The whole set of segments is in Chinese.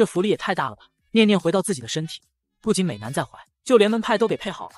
这福利也太大了吧！念念回到自己的身体，不仅美男在怀，就连门派都给配好了，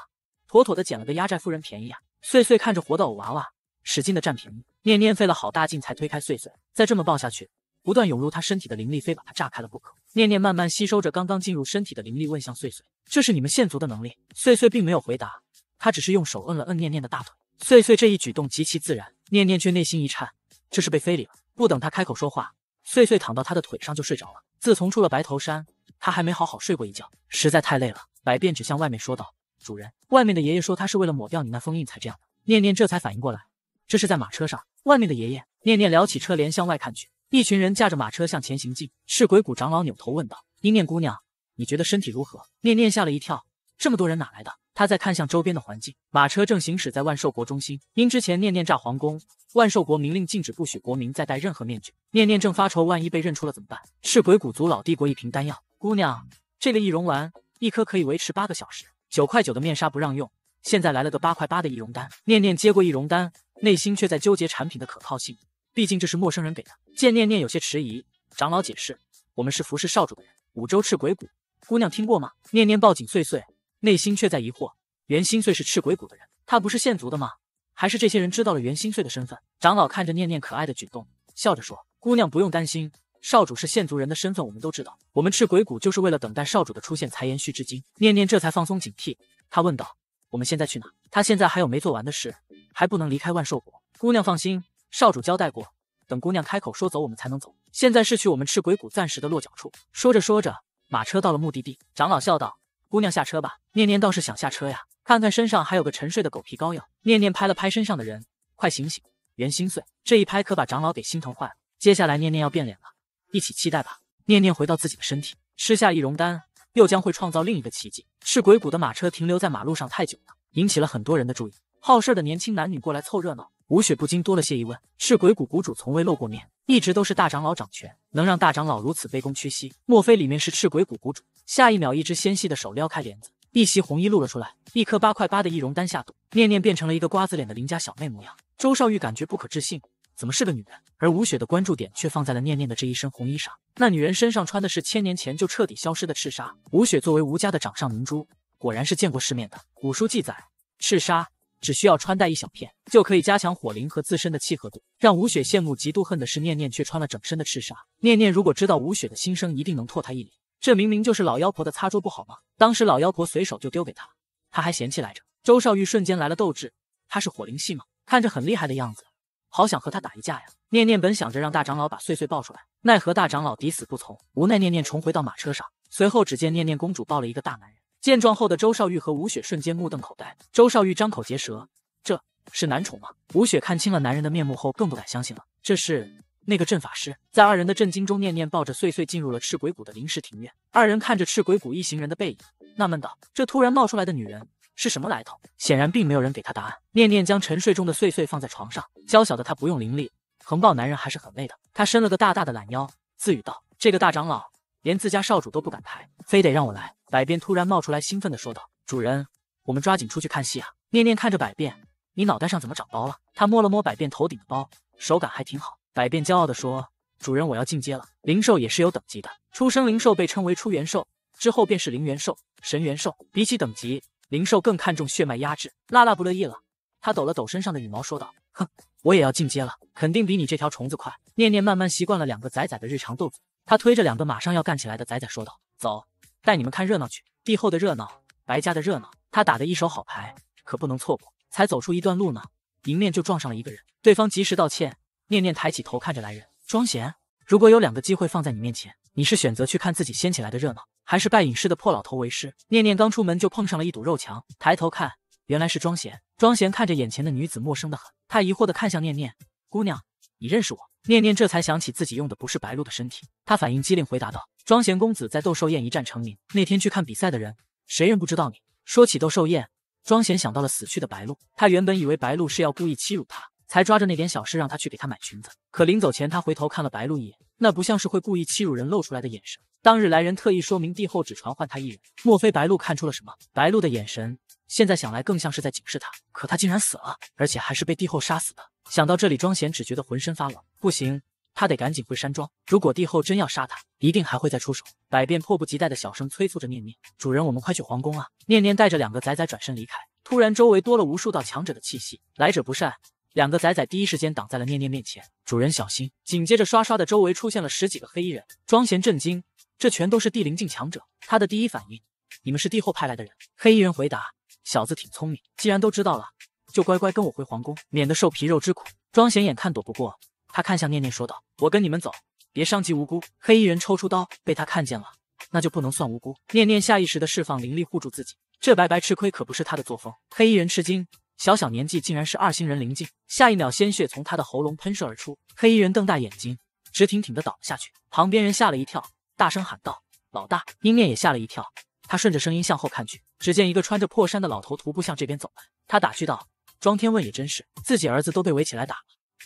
妥妥的捡了个压寨夫人便宜啊！碎碎看着活的偶娃娃，使劲的占便宜。念念费了好大劲才推开碎碎，再这么抱下去，不断涌入他身体的灵力非把他炸开了不可。念念慢慢吸收着刚刚进入身体的灵力，问向碎碎：“这是你们现族的能力？”碎碎并没有回答，他只是用手摁了摁念念的大腿。碎碎这一举动极其自然，念念却内心一颤，这是被非礼了。不等他开口说话。碎碎躺到他的腿上就睡着了。自从出了白头山，他还没好好睡过一觉，实在太累了。百变指向外面说道：“主人，外面的爷爷说他是为了抹掉你那封印才这样的。”念念这才反应过来，这是在马车上。外面的爷爷，念念撩起车帘向外看去，一群人驾着马车向前行进。赤鬼谷长老扭头问道：“念念姑娘，你觉得身体如何？”念念吓了一跳，这么多人哪来的？他在看向周边的环境，马车正行驶在万寿国中心。因之前念念炸皇宫，万寿国明令禁止不许国民再戴任何面具。念念正发愁，万一被认出了怎么办？赤鬼谷族老递过一瓶丹药，姑娘，这个易容丸，一颗可以维持八个小时。九块九的面纱不让用，现在来了个八块八的易容丹。念念接过易容丹，内心却在纠结产品的可靠性，毕竟这是陌生人给的。见念念有些迟疑，长老解释，我们是服侍少主的人，五洲赤鬼谷，姑娘听过吗？念念抱紧碎碎。内心却在疑惑，袁心碎是赤鬼谷的人，他不是现族的吗？还是这些人知道了袁心碎的身份？长老看着念念可爱的举动，笑着说：“姑娘不用担心，少主是现族人的身份，我们都知道。我们赤鬼谷就是为了等待少主的出现才延续至今。”念念这才放松警惕，她问道：“我们现在去哪？”她现在还有没做完的事，还不能离开万寿国。姑娘放心，少主交代过，等姑娘开口说走，我们才能走。现在是去我们赤鬼谷暂时的落脚处。说着说着，马车到了目的地，长老笑道。姑娘下车吧，念念倒是想下车呀，看看身上还有个沉睡的狗皮膏药。念念拍了拍身上的人，快醒醒！人心碎，这一拍可把长老给心疼坏了。接下来念念要变脸了，一起期待吧。念念回到自己的身体，吃下易容丹，又将会创造另一个奇迹。是鬼谷的马车停留在马路上太久了，引起了很多人的注意。好事的年轻男女过来凑热闹，吴雪不禁多了些疑问：赤鬼谷谷主从未露过面，一直都是大长老掌权，能让大长老如此卑躬屈膝，莫非里面是赤鬼谷谷主？下一秒，一只纤细的手撩开帘子，一袭红衣露了出来，一颗八块八的易容丹下肚，念念变成了一个瓜子脸的邻家小妹模样。周少玉感觉不可置信，怎么是个女人？而吴雪的关注点却放在了念念的这一身红衣上，那女人身上穿的是千年前就彻底消失的赤纱。吴雪作为吴家的掌上明珠，果然是见过世面的。古书记载，赤纱。只需要穿戴一小片，就可以加强火灵和自身的契合度。让吴雪羡慕、嫉妒、恨的是，念念却穿了整身的赤纱。念念如果知道吴雪的心声，一定能唾他一脸。这明明就是老妖婆的擦桌布好吗？当时老妖婆随手就丢给她，她还嫌弃来着。周少玉瞬间来了斗志。他是火灵系吗？看着很厉害的样子，好想和他打一架呀！念念本想着让大长老把碎碎抱出来，奈何大长老抵死不从，无奈念念重回到马车上。随后只见念念公主抱了一个大男人。见状后的周少玉和吴雪瞬间目瞪口呆，周少玉张口结舌：“这是男宠吗？”吴雪看清了男人的面目后，更不敢相信了：“这是那个阵法师！”在二人的震惊中，念念抱着碎碎进入了赤鬼谷的临时庭院。二人看着赤鬼谷一行人的背影，纳闷道：“这突然冒出来的女人是什么来头？”显然，并没有人给他答案。念念将沉睡中的碎碎放在床上，娇小的她不用灵力横抱男人还是很累的，她伸了个大大的懒腰，自语道：“这个大长老。”连自家少主都不敢抬，非得让我来。百变突然冒出来，兴奋地说道：“主人，我们抓紧出去看戏啊！”念念看着百变，你脑袋上怎么长包了？他摸了摸百变头顶的包，手感还挺好。百变骄傲地说：“主人，我要进阶了。灵兽也是有等级的，出生灵兽被称为初元兽，之后便是灵元兽、神元兽。比起等级，灵兽更看重血脉压制。”拉拉不乐意了。他抖了抖身上的羽毛，说道：“哼，我也要进阶了，肯定比你这条虫子快。”念念慢慢习惯了两个仔仔的日常斗嘴，他推着两个马上要干起来的仔仔说道：“走，带你们看热闹去，帝后的热闹，白家的热闹，他打的一手好牌，可不能错过。”才走出一段路呢，迎面就撞上了一个人，对方及时道歉。念念抬起头看着来人，庄闲，如果有两个机会放在你面前，你是选择去看自己掀起来的热闹，还是拜隐士的破老头为师？念念刚出门就碰上了一堵肉墙，抬头看。原来是庄贤。庄贤看着眼前的女子，陌生的很。他疑惑的看向念念姑娘：“你认识我？”念念这才想起自己用的不是白露的身体，她反应机灵，回答道：“庄贤公子在斗兽宴一战成名，那天去看比赛的人，谁人不知道你？”说起斗兽宴，庄贤想到了死去的白露。他原本以为白露是要故意欺辱他，才抓着那点小事让他去给他买裙子。可临走前，他回头看了白露一眼，那不像是会故意欺辱人露出来的眼神。当日来人特意说明帝后只传唤他一人，莫非白露看出了什么？白露的眼神。现在想来更像是在警示他，可他竟然死了，而且还是被帝后杀死的。想到这里，庄贤只觉得浑身发冷。不行，他得赶紧回山庄。如果帝后真要杀他，一定还会再出手。百变迫不及待的小声催促着念念：“主人，我们快去皇宫啊！”念念带着两个仔仔转身离开。突然，周围多了无数道强者的气息，来者不善。两个仔仔第一时间挡在了念念面前：“主人小心！”紧接着，刷刷的，周围出现了十几个黑衣人。庄贤震惊，这全都是地灵境强者。他的第一反应：“你们是帝后派来的人？”黑衣人回答。小子挺聪明，既然都知道了，就乖乖跟我回皇宫，免得受皮肉之苦。庄显眼看躲不过，他看向念念说道：“我跟你们走，别伤及无辜。”黑衣人抽出刀，被他看见了，那就不能算无辜。念念下意识的释放灵力护住自己，这白白吃亏可不是他的作风。黑衣人吃惊，小小年纪竟然是二星人灵境。下一秒，鲜血从他的喉咙喷射而出，黑衣人瞪大眼睛，直挺挺的倒了下去。旁边人吓了一跳，大声喊道：“老大！”英念也吓了一跳。他顺着声音向后看去，只见一个穿着破衫的老头徒步向这边走来。他打趣道：“庄天问也真是，自己儿子都被围起来打了，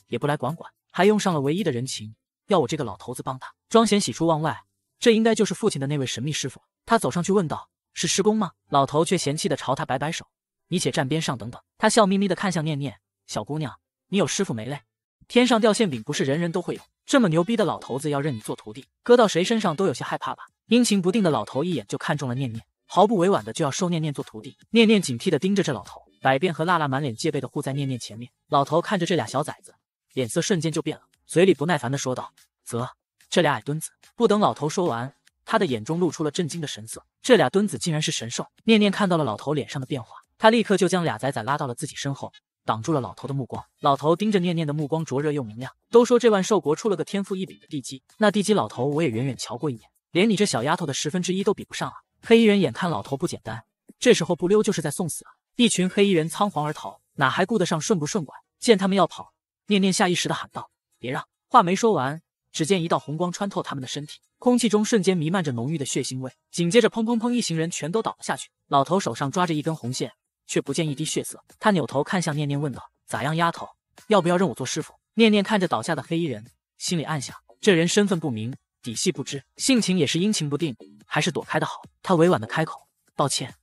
也不来管管，还用上了唯一的人情，要我这个老头子帮他。”庄贤喜出望外，这应该就是父亲的那位神秘师傅。他走上去问道：“是师公吗？”老头却嫌弃的朝他摆摆手：“你且站边上等等。”他笑眯眯的看向念念：“小姑娘，你有师傅没嘞？天上掉馅饼不是人人都会有，这么牛逼的老头子要认你做徒弟，搁到谁身上都有些害怕吧。”阴晴不定的老头一眼就看中了念念，毫不委婉的就要收念念做徒弟。念念警惕的盯着这老头，百变和辣辣满脸戒备的护在念念前面。老头看着这俩小崽子，脸色瞬间就变了，嘴里不耐烦的说道：“啧，这俩矮墩子。”不等老头说完，他的眼中露出了震惊的神色，这俩墩子竟然是神兽。念念看到了老头脸上的变化，他立刻就将俩仔仔拉到了自己身后，挡住了老头的目光。老头盯着念念的目光灼热又明亮。都说这万寿国出了个天赋异禀的地基，那地基老头我也远远瞧过一眼。连你这小丫头的十分之一都比不上啊！黑衣人眼看老头不简单，这时候不溜就是在送死啊！一群黑衣人仓皇而逃，哪还顾得上顺不顺拐？见他们要跑，念念下意识的喊道：“别让！”话没说完，只见一道红光穿透他们的身体，空气中瞬间弥漫着浓郁的血腥味。紧接着，砰砰砰，一行人全都倒了下去。老头手上抓着一根红线，却不见一滴血色。他扭头看向念念，问道：“咋样，丫头，要不要认我做师傅？”念念看着倒下的黑衣人，心里暗想：这人身份不明。底细不知，性情也是阴晴不定，还是躲开的好。他委婉的开口：“抱歉。”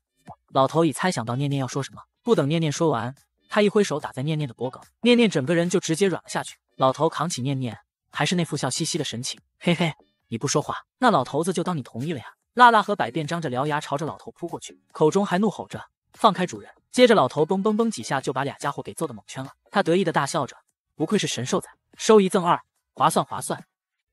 老头已猜想到念念要说什么，不等念念说完，他一挥手打在念念的脖颈，念念整个人就直接软了下去。老头扛起念念，还是那副笑嘻嘻的神情：“嘿嘿，你不说话，那老头子就当你同意了呀。”辣辣和百变张着獠牙朝着老头扑过去，口中还怒吼着：“放开主人！”接着老头嘣嘣嘣几下就把俩家伙给揍得蒙圈了。他得意的大笑着：“不愧是神兽仔，收一赠二，划算划算！”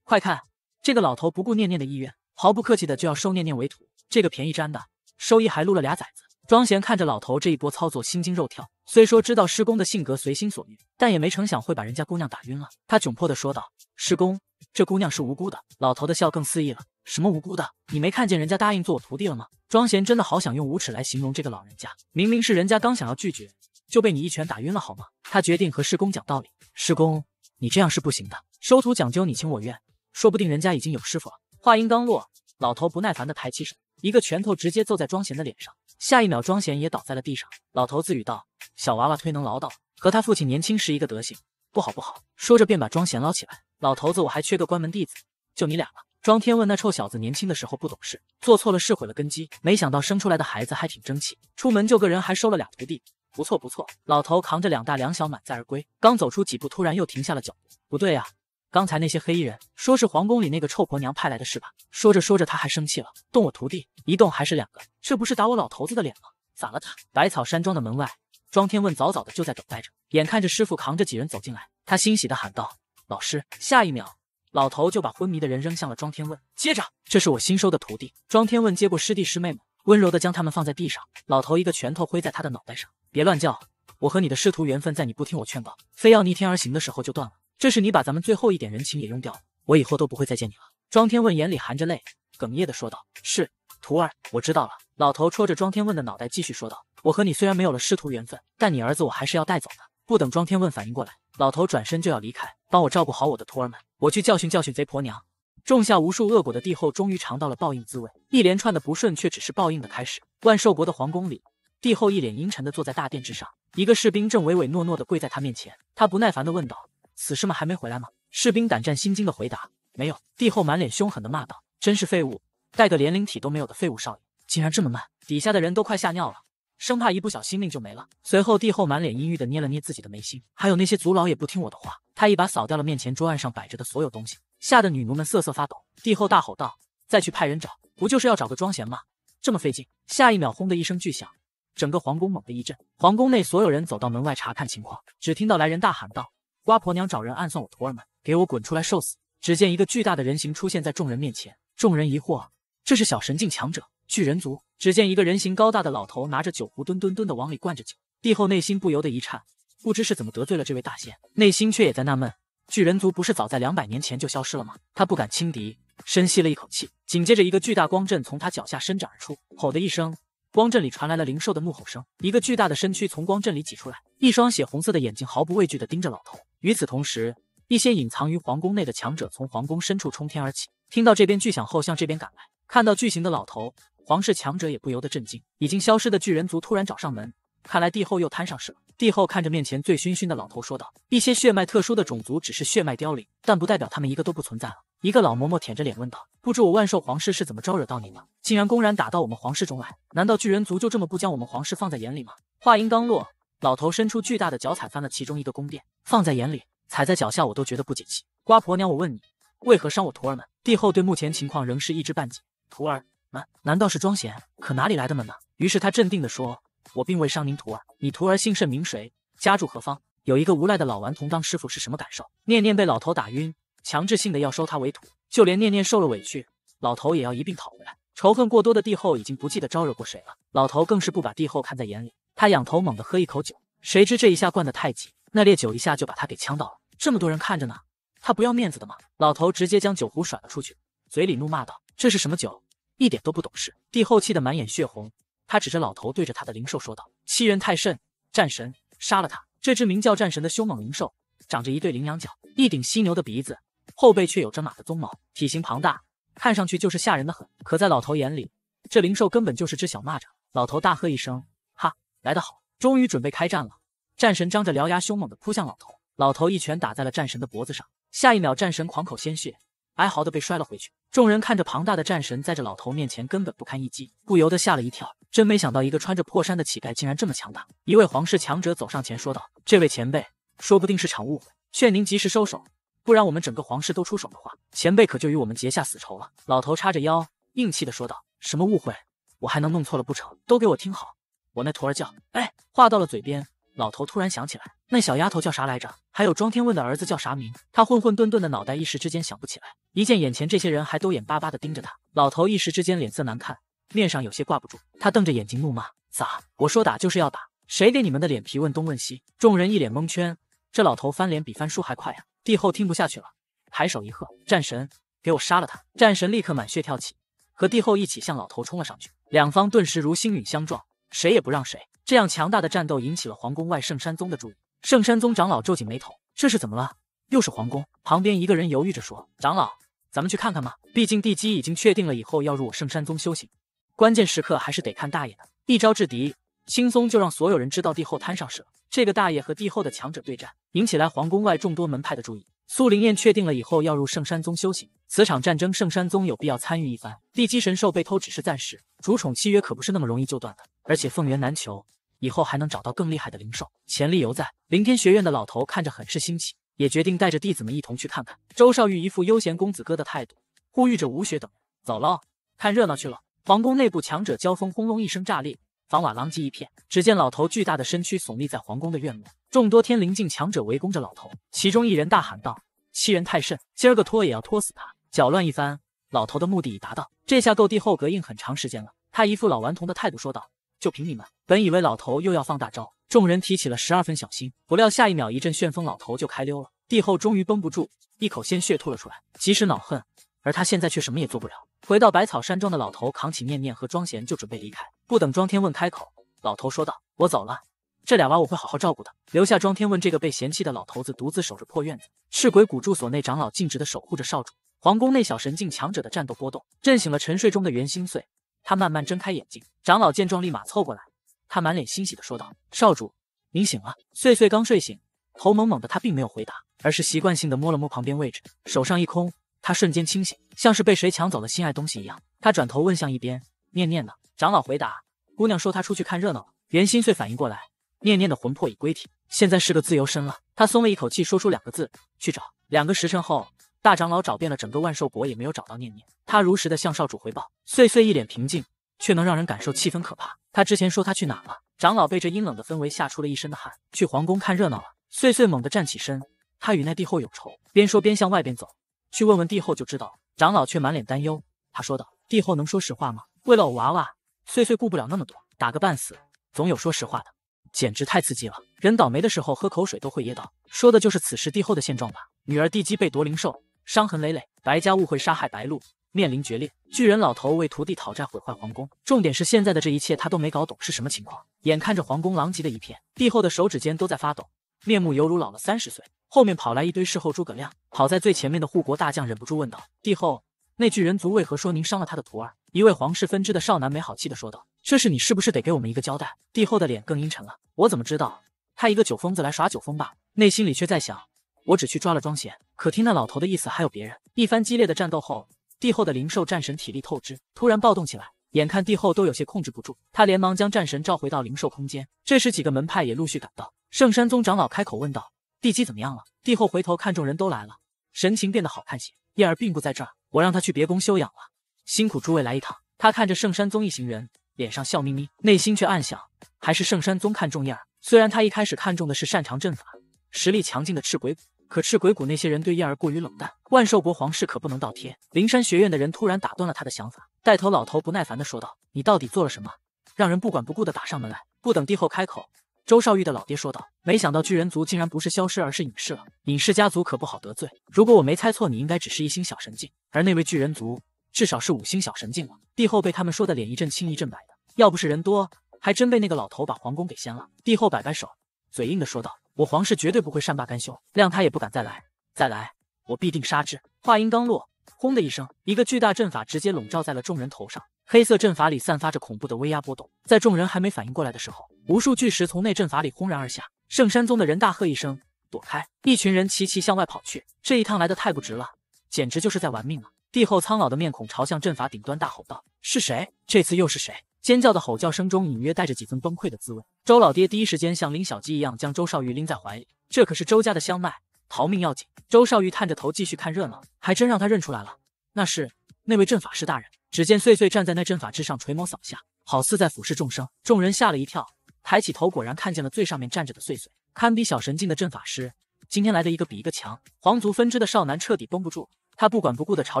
快看！这个老头不顾念念的意愿，毫不客气的就要收念念为徒，这个便宜占的，收益还撸了俩崽子。庄贤看着老头这一波操作，心惊肉跳。虽说知道师公的性格随心所欲，但也没成想会把人家姑娘打晕了。他窘迫的说道：“师公，这姑娘是无辜的。”老头的笑更肆意了：“什么无辜的？你没看见人家答应做我徒弟了吗？”庄贤真的好想用无耻来形容这个老人家。明明是人家刚想要拒绝，就被你一拳打晕了，好吗？他决定和师公讲道理：“师公，你这样是不行的，收徒讲究你情我愿。”说不定人家已经有师傅了。话音刚落，老头不耐烦的抬起手，一个拳头直接揍在庄贤的脸上。下一秒，庄贤也倒在了地上。老头自语道：“小娃娃忒能唠叨了，和他父亲年轻时一个德行，不好不好。”说着便把庄贤捞起来。老头子，我还缺个关门弟子，就你俩了。庄天问那臭小子年轻的时候不懂事，做错了事毁了根基，没想到生出来的孩子还挺争气，出门救个人还收了俩徒弟，不错不错。老头扛着两大两小满载而归，刚走出几步，突然又停下了脚步。不对呀。刚才那些黑衣人说是皇宫里那个臭婆娘派来的是吧？说着说着他还生气了，动我徒弟一动还是两个，这不是打我老头子的脸吗？咋了他？百草山庄的门外，庄天问早早的就在等待着，眼看着师傅扛着几人走进来，他欣喜的喊道：“老师！”下一秒，老头就把昏迷的人扔向了庄天问，接着：“这是我新收的徒弟。”庄天问接过师弟师妹们，温柔的将他们放在地上，老头一个拳头挥在他的脑袋上：“别乱叫！我和你的师徒缘分在你不听我劝告，非要逆天而行的时候就断了。”这是你把咱们最后一点人情也用掉了，我以后都不会再见你了。庄天问眼里含着泪，哽咽的说道：“是徒儿，我知道了。”老头戳着庄天问的脑袋，继续说道：“我和你虽然没有了师徒缘分，但你儿子我还是要带走的。”不等庄天问反应过来，老头转身就要离开：“帮我照顾好我的徒儿们，我去教训教训贼婆娘。”种下无数恶果的帝后终于尝到了报应滋味，一连串的不顺却只是报应的开始。万寿国的皇宫里，帝后一脸阴沉的坐在大殿之上，一个士兵正唯唯诺诺的跪在他面前，他不耐烦的问道。死士们还没回来吗？士兵胆战心惊的回答：“没有。”帝后满脸凶狠的骂道：“真是废物！带个连灵体都没有的废物少爷，竟然这么慢！”底下的人都快吓尿了，生怕一不小心命就没了。随后，帝后满脸阴郁的捏了捏自己的眉心，还有那些族老也不听我的话。他一把扫掉了面前桌案上摆着的所有东西，吓得女奴们瑟瑟发抖。帝后大吼道：“再去派人找，不就是要找个庄闲吗？这么费劲！”下一秒，轰的一声巨响，整个皇宫猛地一震。皇宫内所有人走到门外查看情况，只听到来人大喊道。瓜婆娘找人暗算我徒儿们，给我滚出来受死！只见一个巨大的人形出现在众人面前，众人疑惑，这是小神境强者，巨人族。只见一个人形高大的老头拿着酒壶，吨吨吨的往里灌着酒。帝后内心不由得一颤，不知是怎么得罪了这位大仙，内心却也在纳闷，巨人族不是早在两百年前就消失了吗？他不敢轻敌，深吸了一口气，紧接着一个巨大光阵从他脚下伸展而出，吼的一声。光阵里传来了灵兽的怒吼声，一个巨大的身躯从光阵里挤出来，一双血红色的眼睛毫不畏惧地盯着老头。与此同时，一些隐藏于皇宫内的强者从皇宫深处冲天而起，听到这边巨响后向这边赶来。看到巨型的老头，皇室强者也不由得震惊，已经消失的巨人族突然找上门，看来帝后又摊上事了。帝后看着面前醉醺醺的老头说道：“一些血脉特殊的种族，只是血脉凋零，但不代表他们一个都不存在了。”一个老嬷嬷舔着脸问道：“不知我万寿皇室是怎么招惹到您了？竟然公然打到我们皇室中来！难道巨人族就这么不将我们皇室放在眼里吗？”话音刚落，老头伸出巨大的脚踩翻了其中一个宫殿。放在眼里，踩在脚下我都觉得不解气。瓜婆娘，我问你，为何伤我徒儿们？帝后对目前情况仍是一知半解。徒儿们，难道是装闲？可哪里来的门呢？于是他镇定地说：“我并未伤您徒儿，你徒儿姓甚名谁，家住何方？有一个无赖的老顽童当师傅是什么感受？”念念被老头打晕。强制性的要收他为徒，就连念念受了委屈，老头也要一并讨回来。仇恨过多的帝后已经不记得招惹过谁了，老头更是不把帝后看在眼里。他仰头猛地喝一口酒，谁知这一下灌得太急，那烈酒一下就把他给呛到了。这么多人看着呢，他不要面子的吗？老头直接将酒壶甩了出去，嘴里怒骂道：“这是什么酒？一点都不懂事！”帝后气得满眼血红，他指着老头，对着他的灵兽说道：“欺人太甚，战神杀了他！”这只名叫战神的凶猛灵兽，长着一对羚羊角，一顶犀牛的鼻子。后背却有着马的鬃毛，体型庞大，看上去就是吓人的很。可在老头眼里，这灵兽根本就是只小蚂蚱。老头大喝一声：“哈，来得好！终于准备开战了！”战神张着獠牙，凶猛的扑向老头。老头一拳打在了战神的脖子上，下一秒，战神狂口鲜血，哀嚎的被摔了回去。众人看着庞大的战神在这老头面前根本不堪一击，不由得吓了一跳。真没想到，一个穿着破衫的乞丐竟然这么强大。一位皇室强者走上前说道：“这位前辈，说不定是场误会，劝您及时收手。”不然我们整个皇室都出手的话，前辈可就与我们结下死仇了。”老头叉着腰，硬气地说道：“什么误会？我还能弄错了不成？都给我听好！我那徒儿叫……哎，话到了嘴边，老头突然想起来，那小丫头叫啥来着？还有庄天问的儿子叫啥名？他混混沌沌的脑袋一时之间想不起来。一见眼前这些人还都眼巴巴地盯着他，老头一时之间脸色难看，面上有些挂不住。他瞪着眼睛怒骂：“咋？我说打就是要打，谁给你们的脸皮问东问西？”众人一脸蒙圈，这老头翻脸比翻书还快呀！帝后听不下去了，抬手一喝：“战神，给我杀了他！”战神立刻满血跳起，和帝后一起向老头冲了上去。两方顿时如星陨相撞，谁也不让谁。这样强大的战斗引起了皇宫外圣山宗的注意。圣山宗长老皱紧眉头：“这是怎么了？又是皇宫？”旁边一个人犹豫着说：“长老，咱们去看看吧。毕竟帝姬已经确定了，以后要入我圣山宗修行，关键时刻还是得看大爷的，一招制敌。”轻松就让所有人知道帝后摊上事了。这个大爷和帝后的强者对战，引起来皇宫外众多门派的注意。苏灵燕确定了以后要入圣山宗修行，此场战争圣山宗有必要参与一番。地基神兽被偷只是暂时，主宠契约可不是那么容易就断的，而且凤元难求，以后还能找到更厉害的灵兽，潜力犹在。凌天学院的老头看着很是新奇，也决定带着弟子们一同去看看。周少玉一副悠闲公子哥的态度，呼吁着吴雪等人：“走了，看热闹去了。”皇宫内部强者交锋，轰隆一声炸裂。房瓦狼藉一片，只见老头巨大的身躯耸立在皇宫的院落，众多天灵境强者围攻着老头，其中一人大喊道：“欺人太甚，今儿个拖也要拖死他！”搅乱一番，老头的目的已达到。这下够帝后膈应很长时间了。他一副老顽童的态度说道：“就凭你们！”本以为老头又要放大招，众人提起了十二分小心，不料下一秒一阵旋风，老头就开溜了。帝后终于绷不住，一口鲜血吐了出来，即使恼恨，而他现在却什么也做不了。回到百草山庄的老头扛起念念和庄贤就准备离开。不等庄天问开口，老头说道：“我走了，这俩娃我会好好照顾的。留下庄天问这个被嫌弃的老头子独自守着破院子。”赤鬼谷住所内长老尽职的守护着少主。皇宫内小神境强者的战斗波动震醒了沉睡中的袁心碎，他慢慢睁开眼睛。长老见状，立马凑过来。他满脸欣喜的说道：“少主，您醒了。”碎碎刚睡醒，头懵懵的，他并没有回答，而是习惯性的摸了摸旁边位置，手上一空，他瞬间清醒，像是被谁抢走了心爱东西一样。他转头问向一边。念念呢？长老回答：“姑娘说她出去看热闹了。”袁心碎反应过来，念念的魂魄已归体，现在是个自由身了。他松了一口气，说出两个字：“去找。”两个时辰后，大长老找遍了整个万寿国，也没有找到念念。他如实的向少主回报。岁岁一脸平静，却能让人感受气氛可怕。他之前说他去哪了？长老被这阴冷的氛围吓出了一身的汗。去皇宫看热闹了。岁岁猛地站起身，他与那帝后有仇。边说边向外边走去，问问帝后就知道。长老却满脸担忧，他说道：“帝后能说实话吗？”为了我娃娃，岁岁顾不了那么多，打个半死总有说实话的，简直太刺激了！人倒霉的时候喝口水都会噎到，说的就是此时帝后的现状吧。女儿帝姬被夺灵兽，伤痕累累；白家误会杀害白鹿，面临决裂；巨人老头为徒弟讨债毁坏皇宫。重点是现在的这一切他都没搞懂是什么情况。眼看着皇宫狼藉的一片，帝后的手指尖都在发抖，面目犹如老了三十岁。后面跑来一堆事后诸葛亮，跑在最前面的护国大将忍不住问道：“帝后。”那巨人族为何说您伤了他的徒儿？一位皇室分支的少男没好气地说道：“这事你是不是得给我们一个交代？”帝后的脸更阴沉了。我怎么知道他一个酒疯子来耍酒疯吧？内心里却在想，我只去抓了庄贤，可听那老头的意思还有别人。一番激烈的战斗后，帝后的灵兽战神体力透支，突然暴动起来，眼看帝后都有些控制不住，他连忙将战神召回到灵兽空间。这时几个门派也陆续赶到，圣山宗长老开口问道：“帝姬怎么样了？”帝后回头看，众人都来了，神情变得好看些。燕儿并不在这儿。我让他去别宫休养了，辛苦诸位来一趟。他看着圣山宗一行人，脸上笑眯眯，内心却暗想，还是圣山宗看重燕儿。虽然他一开始看中的是擅长阵法、实力强劲的赤鬼谷，可赤鬼谷那些人对燕儿过于冷淡，万寿国皇室可不能倒贴。灵山学院的人突然打断了他的想法，带头老头不耐烦的说道：“你到底做了什么，让人不管不顾的打上门来？”不等帝后开口。周少玉的老爹说道：“没想到巨人族竟然不是消失，而是隐世了。隐世家族可不好得罪。如果我没猜错，你应该只是一星小神境，而那位巨人族至少是五星小神境了。”帝后被他们说的脸一阵青一阵白的，要不是人多，还真被那个老头把皇宫给掀了。帝后摆摆手，嘴硬的说道：“我皇室绝对不会善罢甘休，谅他也不敢再来，再来，我必定杀之。”话音刚落，轰的一声，一个巨大阵法直接笼罩在了众人头上。黑色阵法里散发着恐怖的威压波动，在众人还没反应过来的时候，无数巨石从那阵法里轰然而下。圣山宗的人大喝一声，躲开，一群人齐齐向外跑去。这一趟来的太不值了，简直就是在玩命了。帝后苍老的面孔朝向阵法顶端大吼道：“是谁？这次又是谁？”尖叫的吼叫声中隐约带着几分崩溃的滋味。周老爹第一时间像拎小鸡一样将周少玉拎在怀里，这可是周家的香脉，逃命要紧。周少玉探着头继续看热闹，还真让他认出来了，那是那位阵法师大人。只见碎碎站在那阵法之上，垂眸扫下，好似在俯视众生。众人吓了一跳，抬起头，果然看见了最上面站着的碎碎，堪比小神境的阵法师。今天来的一个比一个强，皇族分支的少男彻底绷不住，他不管不顾的朝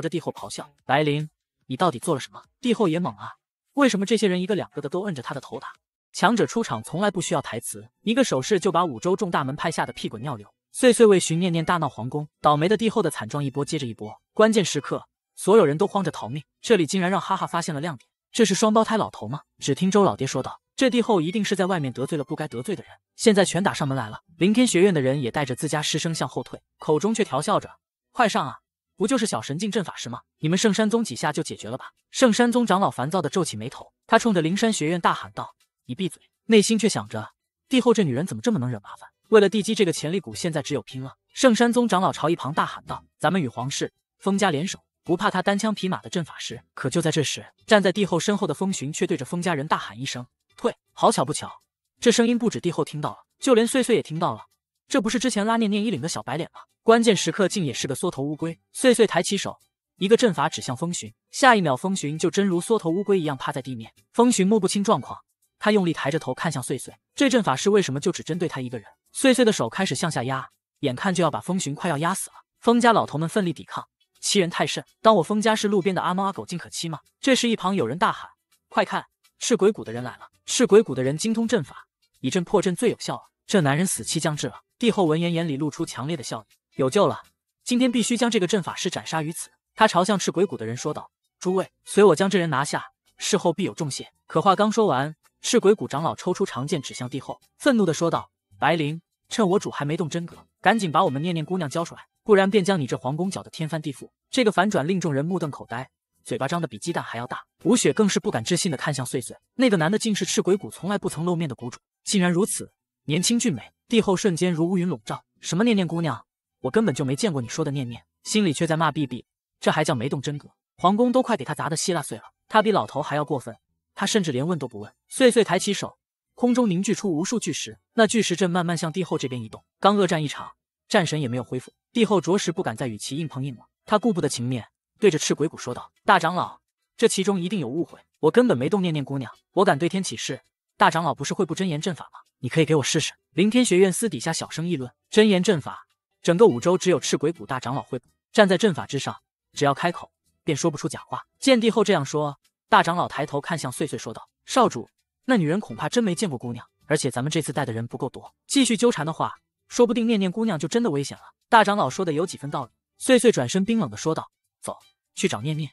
着帝后咆哮：“白灵，你到底做了什么？”帝后也懵啊，为什么这些人一个两个的都摁着他的头打？强者出场从来不需要台词，一个手势就把五州重大门派吓得屁滚尿流。碎碎为寻念念大闹皇宫，倒霉的帝后的惨状一波接着一波。关键时刻。所有人都慌着逃命，这里竟然让哈哈发现了亮点。这是双胞胎老头吗？只听周老爹说道：“这帝后一定是在外面得罪了不该得罪的人，现在全打上门来了。”灵天学院的人也带着自家师生向后退，口中却调笑着：“快上啊，不就是小神境阵法师吗？你们圣山宗几下就解决了吧？”圣山宗长老烦躁的皱起眉头，他冲着灵山学院大喊道：“你闭嘴！”内心却想着：“帝后这女人怎么这么能惹麻烦？为了帝姬这个潜力股，现在只有拼了。”圣山宗长老朝一旁大喊道：“咱们与皇室、封家联手。”不怕他单枪匹马的阵法师，可就在这时，站在帝后身后的风寻却对着风家人大喊一声：“退！”好巧不巧，这声音不止帝后听到了，就连碎碎也听到了。这不是之前拉念念衣领的小白脸吗？关键时刻竟也是个缩头乌龟。碎碎抬起手，一个阵法指向风寻，下一秒，风寻就真如缩头乌龟一样趴在地面。风寻摸不清状况，他用力抬着头看向碎碎，这阵法师为什么就只针对他一个人？碎碎的手开始向下压，眼看就要把风寻快要压死了。风家老头们奋力抵抗。欺人太甚！当我封家是路边的阿猫阿狗尽可欺吗？这时一旁有人大喊：“快看，赤鬼谷的人来了！赤鬼谷的人精通阵法，以阵破阵最有效了。这男人死期将至了。”帝后闻言，眼里露出强烈的笑意：“有救了！今天必须将这个阵法师斩杀于此。”他朝向赤鬼谷的人说道：“诸位，随我将这人拿下，事后必有重谢。”可话刚说完，赤鬼谷长老抽出长剑指向帝后，愤怒地说道：“白灵，趁我主还没动真格，赶紧把我们念念姑娘交出来！”不然便将你这皇宫搅得天翻地覆。这个反转令众人目瞪口呆，嘴巴张得比鸡蛋还要大。吴雪更是不敢置信地看向碎碎，那个男的竟是赤鬼谷从来不曾露面的谷主。竟然如此年轻俊美，帝后瞬间如乌云笼罩。什么念念姑娘，我根本就没见过你说的念念。心里却在骂哔哔，这还叫没动真格？皇宫都快给他砸得稀烂碎了，他比老头还要过分。他甚至连问都不问。碎碎抬起手，空中凝聚出无数巨石，那巨石阵慢慢向帝后这边移动。刚恶战一场，战神也没有恢复。帝后着实不敢再与其硬碰硬了，他顾不得情面，对着赤鬼谷说道：“大长老，这其中一定有误会，我根本没动念念姑娘，我敢对天起誓。”大长老不是会布真言阵法吗？你可以给我试试。凌天学院私底下小声议论，真言阵法，整个五州只有赤鬼谷大长老会。站在阵法之上，只要开口，便说不出假话。见帝后这样说，大长老抬头看向岁岁说道：“少主，那女人恐怕真没见过姑娘，而且咱们这次带的人不够多，继续纠缠的话……”说不定念念姑娘就真的危险了。大长老说的有几分道理。岁岁转身，冰冷的说道：“走，去找念念。”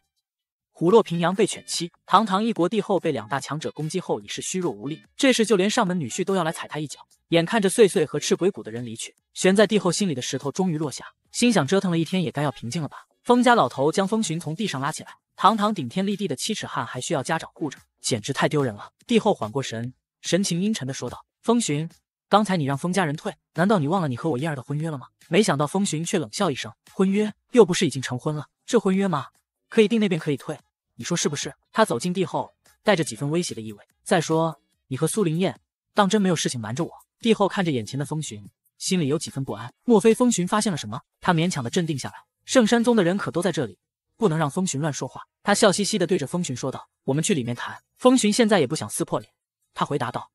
虎落平阳被犬欺，堂堂一国帝后被两大强者攻击后已是虚弱无力，这时就连上门女婿都要来踩他一脚。眼看着岁岁和赤鬼谷的人离去，悬在帝后心里的石头终于落下，心想折腾了一天也该要平静了吧。风家老头将风寻从地上拉起来，堂堂顶天立地的七尺汉还需要家长护着，简直太丢人了。帝后缓过神，神情阴沉的说道：“风寻。”刚才你让封家人退，难道你忘了你和我燕儿的婚约了吗？没想到封寻却冷笑一声，婚约又不是已经成婚了，这婚约吗？可以定那边可以退，你说是不是？他走进帝后，带着几分威胁的意味。再说你和苏灵燕，当真没有事情瞒着我？帝后看着眼前的封寻，心里有几分不安，莫非封寻发现了什么？他勉强的镇定下来，圣山宗的人可都在这里，不能让封寻乱说话。他笑嘻嘻的对着封寻说道：“我们去里面谈。”封寻现在也不想撕破脸，他回答道。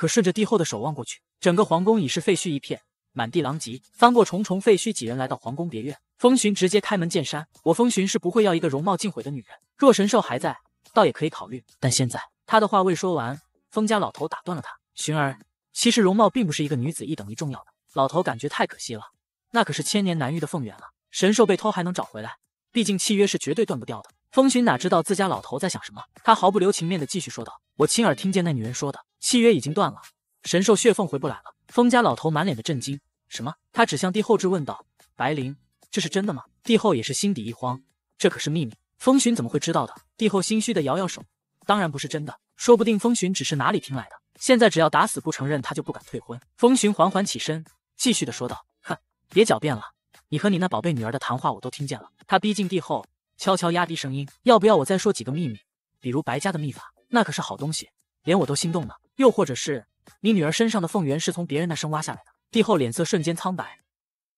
可顺着帝后的手望过去，整个皇宫已是废墟一片，满地狼藉。翻过重重废墟，几人来到皇宫别院。风寻直接开门见山：“我风寻是不会要一个容貌尽毁的女人。若神兽还在，倒也可以考虑。但现在……”他的话未说完，风家老头打断了他：“寻儿，其实容貌并不是一个女子一等一重要的。老头感觉太可惜了，那可是千年难遇的凤元啊！神兽被偷还能找回来，毕竟契约是绝对断不掉的。”风寻哪知道自家老头在想什么，他毫不留情面的继续说道。我亲耳听见那女人说的契约已经断了，神兽血凤回不来了。风家老头满脸的震惊，什么？他指向帝后质问道：“白灵，这是真的吗？”帝后也是心底一慌，这可是秘密，风寻怎么会知道的？帝后心虚的摇摇手：“当然不是真的，说不定风寻只是哪里听来的。现在只要打死不承认，他就不敢退婚。”风寻缓缓起身，继续的说道：“哼，别狡辩了，你和你那宝贝女儿的谈话我都听见了。”他逼近帝后，悄悄压低声音：“要不要我再说几个秘密？比如白家的秘法？”那可是好东西，连我都心动了。又或者是你女儿身上的凤元是从别人那生挖下来的？帝后脸色瞬间苍白，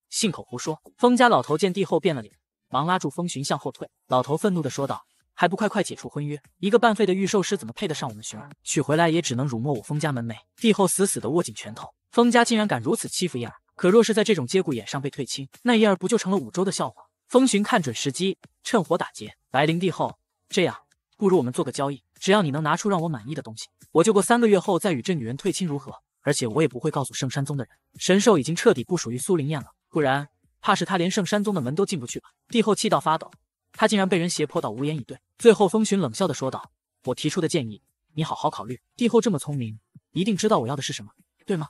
信口胡说。风家老头见帝后变了脸，忙拉住风寻向后退。老头愤怒的说道：“还不快快解除婚约！一个半废的御兽师怎么配得上我们寻儿？娶回来也只能辱没我风家门楣。”帝后死死的握紧拳头，风家竟然敢如此欺负燕儿！可若是在这种节骨眼上被退亲，那燕儿不就成了五州的笑话？风寻看准时机，趁火打劫：“白灵帝后，这样不如我们做个交易。”只要你能拿出让我满意的东西，我就过三个月后再与这女人退亲，如何？而且我也不会告诉圣山宗的人，神兽已经彻底不属于苏灵燕了，不然怕是他连圣山宗的门都进不去吧？帝后气到发抖，他竟然被人胁迫到无言以对。最后，风寻冷笑的说道：“我提出的建议，你好好考虑。帝后这么聪明，一定知道我要的是什么，对吗？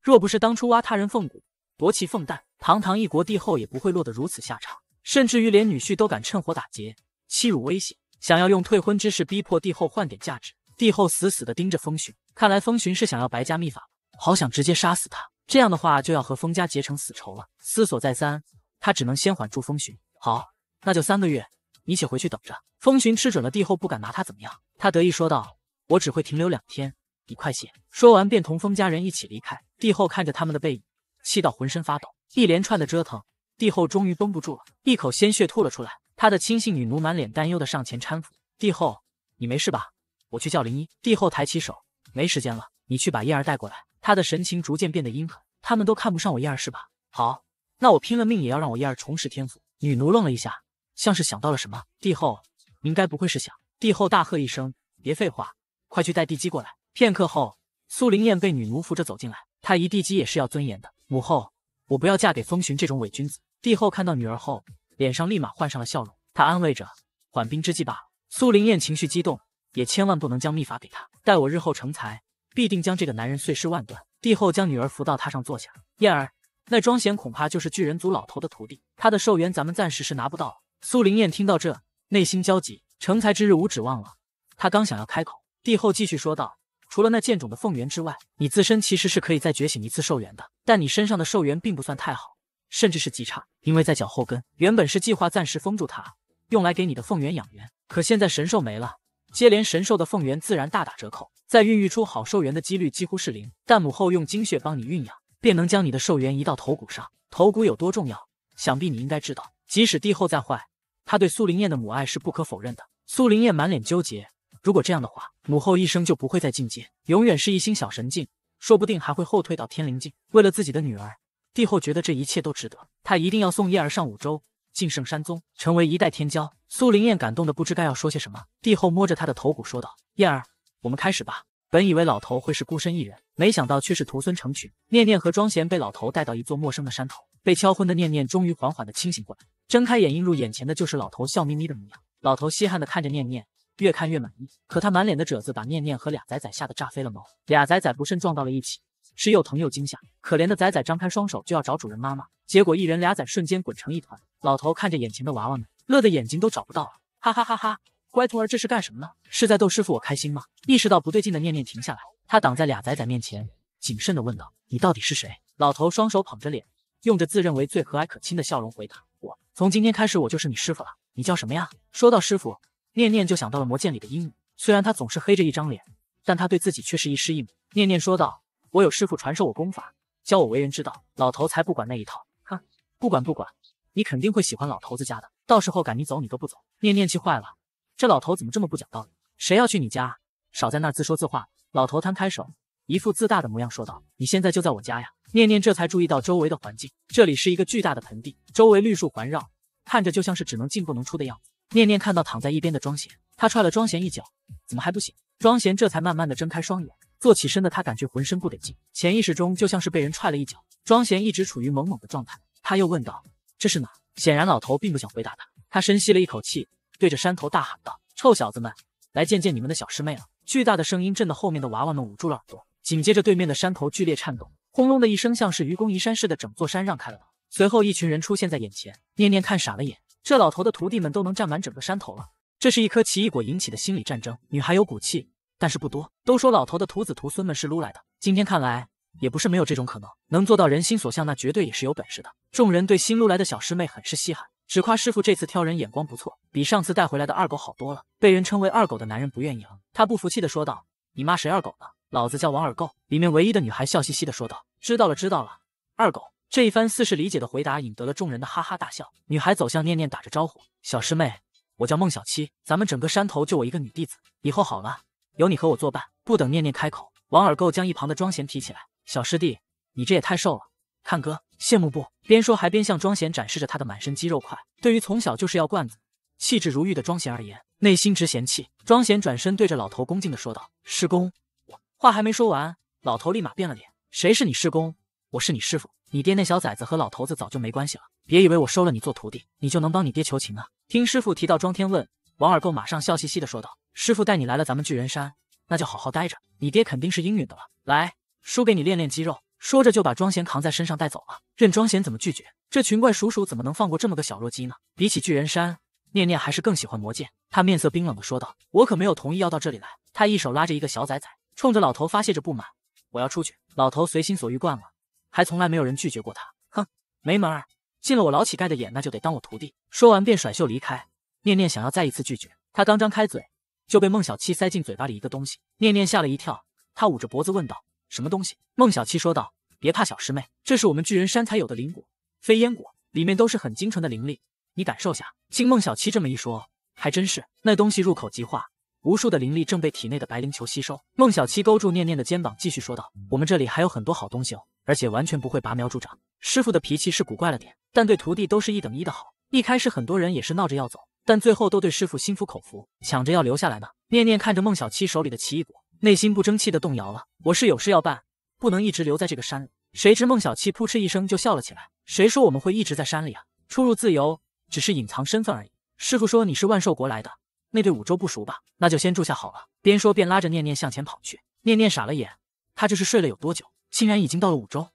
若不是当初挖他人凤骨，夺其凤蛋，堂堂一国帝后也不会落得如此下场，甚至于连女婿都敢趁火打劫，欺辱威胁。”想要用退婚之事逼迫帝后换点价值，帝后死死地盯着封寻，看来封寻是想要白家秘法，好想直接杀死他，这样的话就要和封家结成死仇了。思索再三，他只能先缓住封寻。好，那就三个月，你且回去等着。封寻吃准了帝后不敢拿他怎么样，他得意说道：“我只会停留两天，你快些。”说完便同封家人一起离开。帝后看着他们的背影，气到浑身发抖。一连串的折腾。帝后终于绷不住了，一口鲜血吐了出来。她的亲信女奴满脸担忧的上前搀扶。帝后，你没事吧？我去叫灵医。帝后抬起手，没时间了，你去把燕儿带过来。她的神情逐渐变得阴狠。他们都看不上我燕儿是吧？好，那我拼了命也要让我燕儿重拾天赋。女奴愣了一下，像是想到了什么。帝后，您该不会是想……帝后大喝一声，别废话，快去带帝姬过来。片刻后，苏灵燕被女奴扶着走进来。她一帝姬也是要尊严的。母后，我不要嫁给风寻这种伪君子。帝后看到女儿后，脸上立马换上了笑容。她安慰着：“缓兵之计罢了。”苏灵燕情绪激动，也千万不能将秘法给她。待我日后成才，必定将这个男人碎尸万段。帝后将女儿扶到榻上坐下：“燕儿，那庄贤恐怕就是巨人族老头的徒弟。他的寿元咱们暂时是拿不到。”苏灵燕听到这，内心焦急，成才之日无指望了。她刚想要开口，帝后继续说道：“除了那剑种的凤元之外，你自身其实是可以再觉醒一次寿元的。但你身上的寿元并不算太好。”甚至是极差，因为在脚后跟原本是计划暂时封住它，用来给你的凤元养元，可现在神兽没了，接连神兽的凤元自然大打折扣，再孕育出好寿元的几率几乎是零。但母后用精血帮你孕养，便能将你的寿元移到头骨上。头骨有多重要，想必你应该知道。即使帝后再坏，她对苏灵燕的母爱是不可否认的。苏灵燕满脸纠结，如果这样的话，母后一生就不会再进阶，永远是一心小神境，说不定还会后退到天灵境。为了自己的女儿。帝后觉得这一切都值得，她一定要送燕儿上五洲，晋圣山宗，成为一代天骄。苏灵燕感动的不知该要说些什么。帝后摸着她的头骨说道：“燕儿，我们开始吧。”本以为老头会是孤身一人，没想到却是徒孙成群。念念和庄贤被老头带到一座陌生的山头，被敲昏的念念终于缓缓的清醒过来，睁开眼，映入眼前的就是老头笑眯眯的模样。老头稀罕的看着念念，越看越满意。可他满脸的褶子把念念和俩仔仔吓得炸飞了毛，俩仔仔不慎撞到了一起。是又疼又惊吓，可怜的仔仔张开双手就要找主人妈妈，结果一人俩仔瞬间滚成一团。老头看着眼前的娃娃们，乐得眼睛都找不到了，哈哈哈哈！乖徒儿，这是干什么呢？是在逗师傅我开心吗？意识到不对劲的念念停下来，他挡在俩仔仔面前，谨慎地问道：“你到底是谁？”老头双手捧着脸，用着自认为最和蔼可亲的笑容回答：“我从今天开始，我就是你师傅了。你叫什么呀？”说到师傅，念念就想到了魔剑里的鹦鹉，虽然他总是黑着一张脸，但他对自己却是一师一母。念念说道。我有师傅传授我功法，教我为人之道，老头才不管那一套。哼，不管不管，你肯定会喜欢老头子家的，到时候赶你走你都不走。念念气坏了，这老头怎么这么不讲道理？谁要去你家？少在那自说自话老头摊开手，一副自大的模样说道：“你现在就在我家呀。”念念这才注意到周围的环境，这里是一个巨大的盆地，周围绿树环绕，看着就像是只能进不能出的样子。念念看到躺在一边的庄闲，他踹了庄闲一脚：“怎么还不醒？”庄闲这才慢慢的睁开双眼。坐起身的他感觉浑身不得劲，潜意识中就像是被人踹了一脚。庄贤一直处于懵懵的状态，他又问道：“这是哪？”显然老头并不想回答他。他深吸了一口气，对着山头大喊道：“臭小子们，来见见你们的小师妹了！”巨大的声音震得后面的娃娃们捂住了耳朵。紧接着，对面的山头剧烈颤动，轰隆的一声，像是愚公移山似的，整座山让开了。随后，一群人出现在眼前。念念看傻了眼，这老头的徒弟们都能占满整个山头了。这是一颗奇异果引起的心理战争。女孩有骨气。但是不多，都说老头的徒子徒孙们是撸来的。今天看来也不是没有这种可能，能做到人心所向，那绝对也是有本事的。众人对新撸来的小师妹很是稀罕，只夸师傅这次挑人眼光不错，比上次带回来的二狗好多了。被人称为二狗的男人不愿意了，他不服气的说道：“你骂谁二狗呢？老子叫王二狗。”里面唯一的女孩笑嘻嘻的说道：“知道了，知道了。”二狗这一番似是理解的回答，引得了众人的哈哈大笑。女孩走向念念，打着招呼：“小师妹，我叫孟小七，咱们整个山头就我一个女弟子，以后好了。”有你和我作伴，不等念念开口，王尔够将一旁的庄贤提起来：“小师弟，你这也太瘦了，看哥羡慕不？”边说还边向庄贤展示着他的满身肌肉块。对于从小就是要罐子、气质如玉的庄贤而言，内心直嫌弃。庄贤转身对着老头恭敬的说道：“师公，我话还没说完，老头立马变了脸。谁是你师公？我是你师傅。你爹那小崽子和老头子早就没关系了。别以为我收了你做徒弟，你就能帮你爹求情啊！”听师傅提到庄天问，王尔够马上笑嘻嘻的说道。师傅带你来了，咱们巨人山，那就好好待着。你爹肯定是应允的了。来，叔给你练练肌肉。说着就把庄贤扛在身上带走了。任庄贤怎么拒绝，这群怪鼠鼠怎么能放过这么个小弱鸡呢？比起巨人山，念念还是更喜欢魔剑。他面色冰冷的说道：“我可没有同意要到这里来。”他一手拉着一个小崽崽，冲着老头发泄着不满：“我要出去。”老头随心所欲惯了，还从来没有人拒绝过他。哼，没门儿！进了我老乞丐的眼，那就得当我徒弟。说完便甩袖离开。念念想要再一次拒绝，他刚张开嘴。就被孟小七塞进嘴巴里一个东西，念念吓了一跳，他捂着脖子问道：“什么东西？”孟小七说道：“别怕，小师妹，这是我们巨人山才有的灵果，飞烟果，里面都是很精纯的灵力，你感受下。”听孟小七这么一说，还真是，那东西入口即化，无数的灵力正被体内的白灵球吸收。孟小七勾住念念的肩膀，继续说道：“我们这里还有很多好东西哦，而且完全不会拔苗助长。师傅的脾气是古怪了点，但对徒弟都是一等一的好。一开始很多人也是闹着要走。”但最后都对师傅心服口服，抢着要留下来呢。念念看着孟小七手里的奇异果，内心不争气的动摇了。我是有事要办，不能一直留在这个山里。谁知孟小七扑哧一声就笑了起来：“谁说我们会一直在山里啊？出入自由，只是隐藏身份而已。”师傅说：“你是万寿国来的，那对五洲不熟吧？那就先住下好了。”边说边拉着念念向前跑去。念念傻了眼，他这是睡了有多久？竟然已经到了五洲。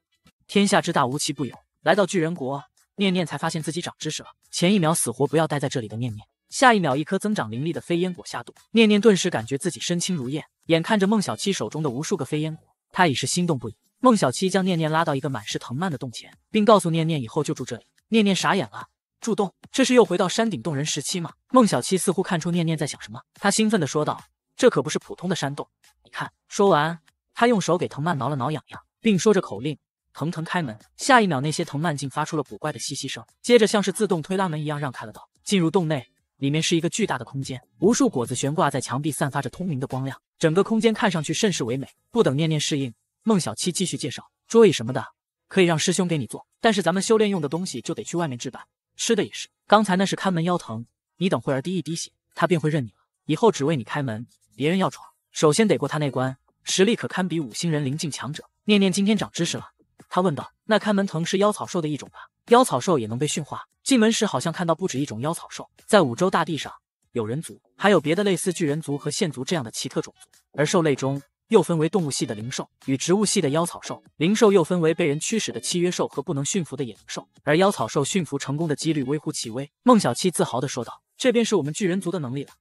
天下之大，无奇不有。来到巨人国，念念才发现自己长知识了。前一秒死活不要待在这里的念念，下一秒一颗增长灵力的飞烟果下肚，念念顿时感觉自己身轻如燕。眼看着孟小七手中的无数个飞烟果，他已是心动不已。孟小七将念念拉到一个满是藤蔓的洞前，并告诉念念以后就住这里。念念傻眼了，住洞？这是又回到山顶洞人时期吗？孟小七似乎看出念念在想什么，他兴奋地说道：“这可不是普通的山洞，你看。”说完，他用手给藤蔓挠了挠痒痒，并说着口令。腾腾开门，下一秒那些藤蔓竟发出了古怪的嘻嘻声，接着像是自动推拉门一样让开了道，进入洞内，里面是一个巨大的空间，无数果子悬挂在墙壁，散发着通明的光亮，整个空间看上去甚是唯美。不等念念适应，孟小七继续介绍，桌椅什么的可以让师兄给你做，但是咱们修炼用的东西就得去外面置办，吃的也是。刚才那是看门腰疼，你等会儿滴一滴血，他便会认你了，以后只为你开门，别人要闯，首先得过他那关，实力可堪比五星人灵境强者。念念今天长知识了。他问道：“那看门藤是妖草兽的一种吧？妖草兽也能被驯化。进门时好像看到不止一种妖草兽。在五洲大地上，有人族，还有别的类似巨人族和线族这样的奇特种族。而兽类中又分为动物系的灵兽与植物系的妖草兽。灵兽又分为被人驱使的契约兽和不能驯服的野兽。而妖草兽驯服成功的几率微乎其微。”孟小七自豪地说道：“这便是我们巨人族的能力了。